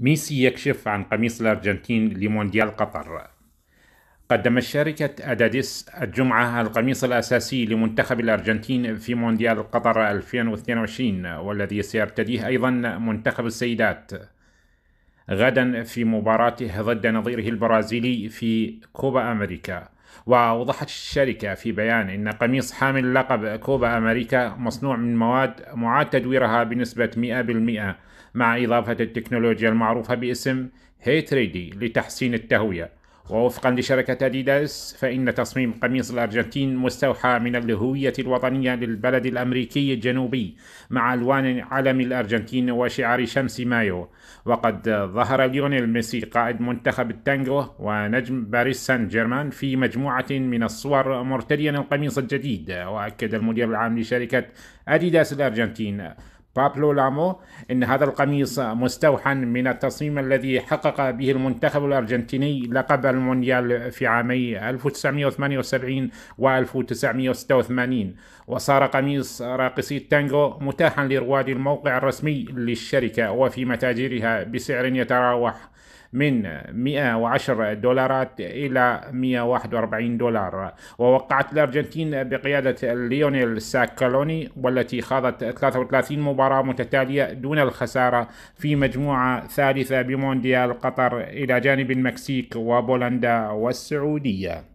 ميسي يكشف عن قميص الأرجنتين لمونديال قطر قدمت شركة أداديس الجمعة القميص الأساسي لمنتخب الأرجنتين في مونديال قطر 2022 والذي سيرتديه أيضا منتخب السيدات غدا في مباراته ضد نظيره البرازيلي في كوبا أمريكا ووضحت الشركة في بيان أن قميص حامل لقب كوبا أمريكا مصنوع من مواد معاد تدويرها بنسبة 100% مع إضافة التكنولوجيا المعروفة باسم هيتريدي لتحسين التهوية ووفقا لشركة أديداس فإن تصميم قميص الأرجنتين مستوحى من الهوية الوطنية للبلد الأمريكي الجنوبي مع ألوان علم الأرجنتين وشعار شمس مايو وقد ظهر ليونيل ميسي قائد منتخب التانغو ونجم باريس سان جيرمان في مجموعة من الصور مرتديا القميص الجديد وأكد المدير العام لشركة أديداس الأرجنتين بابلو لامو ان هذا القميص مستوحى من التصميم الذي حقق به المنتخب الارجنتيني لقب المونديال في عامي 1978 و 1986 وصار قميص راقصي التانجو متاحا لرواد الموقع الرسمي للشركه وفي متاجرها بسعر يتراوح من 110 دولارات إلى 141 دولار ووقعت الأرجنتين بقيادة ليونيل ساكالوني والتي خاضت 33 مباراة متتالية دون الخسارة في مجموعة ثالثة بمونديال قطر إلى جانب المكسيك وبولندا والسعودية